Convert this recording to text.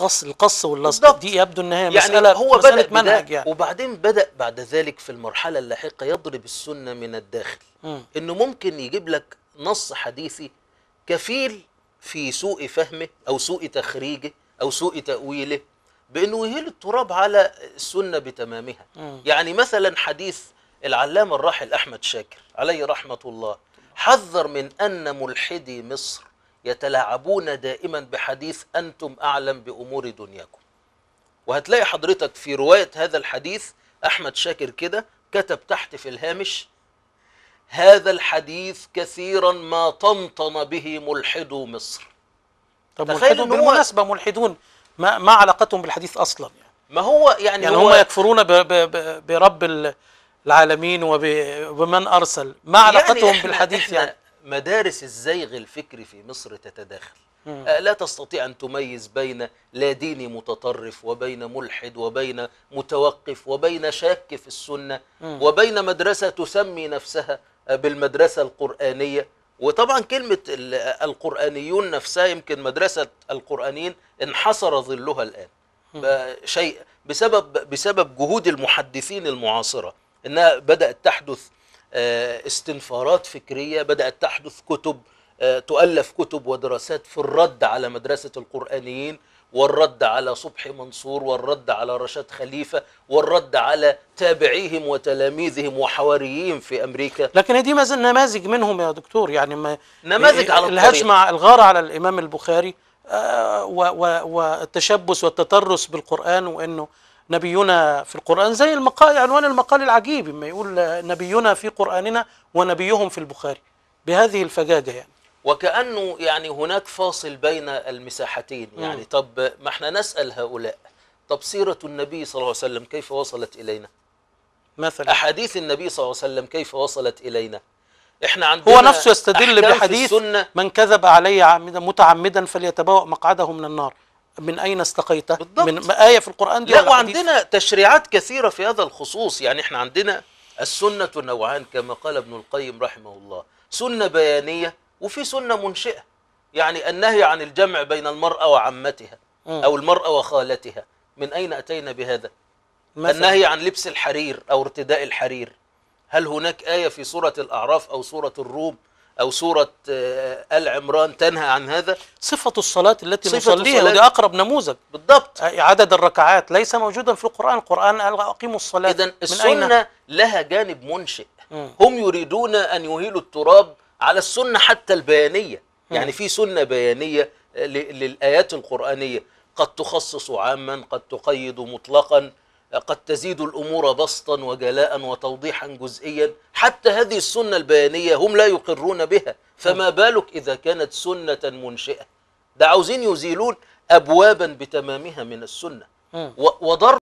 القص القص واللصق دي يبدو ان هي يعني مساله هو مسألة بدأ منهج يعني وبعدين بدا بعد ذلك في المرحله اللاحقه يضرب السنه من الداخل م. انه ممكن يجيب لك نص حديثي كفيل في سوء فهمه او سوء تخريجه او سوء تاويله بانه يهيل التراب على السنه بتمامها م. يعني مثلا حديث العلامه الراحل احمد شاكر عليه رحمه الله حذر من ان ملحدي مصر يتلاعبون دائما بحديث أنتم أعلم بأمور دنياكم وهتلاقي حضرتك في رواية هذا الحديث أحمد شاكر كده كتب تحت في الهامش هذا الحديث كثيرا ما طنطن به ملحدو مصر طب ملحدون بالمناسبة ملحدون ما, ما علاقتهم بالحديث أصلا يعني ما هو يعني, يعني هو هم يكفرون برب العالمين وبمن أرسل ما يعني علاقتهم يعني بالحديث يعني مدارس الزيغ الفكري في مصر تتداخل آه، لا تستطيع أن تميز بين لا ديني متطرف وبين ملحد وبين متوقف وبين شاك في السنة وبين مدرسة تسمي نفسها آه، بالمدرسة القرآنية وطبعا كلمة آه، القرآنيون نفسها يمكن مدرسة القرآنيين انحصر ظلها الآن شيء بسبب بسبب جهود المحدثين المعاصرة انها بدات تحدث آه، استنفارات فكريه بدات تحدث كتب آه، تؤلف كتب ودراسات في الرد على مدرسه القرانيين والرد على صبحي منصور والرد على رشاد خليفه والرد على تابعيهم وتلاميذهم وحواريين في امريكا لكن دي نماذج منهم يا دكتور يعني ما نماذج على الهجمه الغاره على الامام البخاري آه، والتشبث والتترس بالقران وانه نبينا في القرآن زي المقال عنوان المقال العجيب لما يقول نبينا في قرآننا ونبيهم في البخاري بهذه الفجاجة يعني وكأنه يعني هناك فاصل بين المساحتين يعني طب ما احنا نسأل هؤلاء طب سيرة النبي صلى الله عليه وسلم كيف وصلت إلينا مثلا أحاديث النبي صلى الله عليه وسلم كيف وصلت إلينا احنا عندنا هو نفسه يستدل بحديث من كذب علي متعمدا فليتبوأ مقعده من النار من أين استقيته بالضبط. من آية في القرآن دي لا وعندنا تشريعات كثيرة في هذا الخصوص يعني احنا عندنا السنة نوعان كما قال ابن القيم رحمه الله سنة بيانية وفي سنة منشئة يعني النهي عن الجمع بين المرأة وعمتها أو المرأة وخالتها من أين أتينا بهذا مثل. النهي عن لبس الحرير أو ارتداء الحرير هل هناك آية في سورة الأعراف أو سورة الروم أو سورة آه، آل عمران تنهى عن هذا صفة الصلاة التي صفة نصليها وده أقرب نموذج بالضبط آه، عدد الركعات ليس موجودا في القرآن القرآن قال أقيموا الصلاة إذا السنة أين؟ لها جانب منشئ هم يريدون أن يهيلوا التراب على السنة حتى البيانية يعني في سنة بيانية آه، للآيات القرآنية قد تخصص عاما قد تقيد مطلقا قد تزيد الأمور بسطا وجلاء وتوضيحا جزئيا حتى هذه السنة البيانية هم لا يقرون بها فما نعم. بالك إذا كانت سنة منشئة ده عاوزين يزيلون أبوابا بتمامها من السنة وضر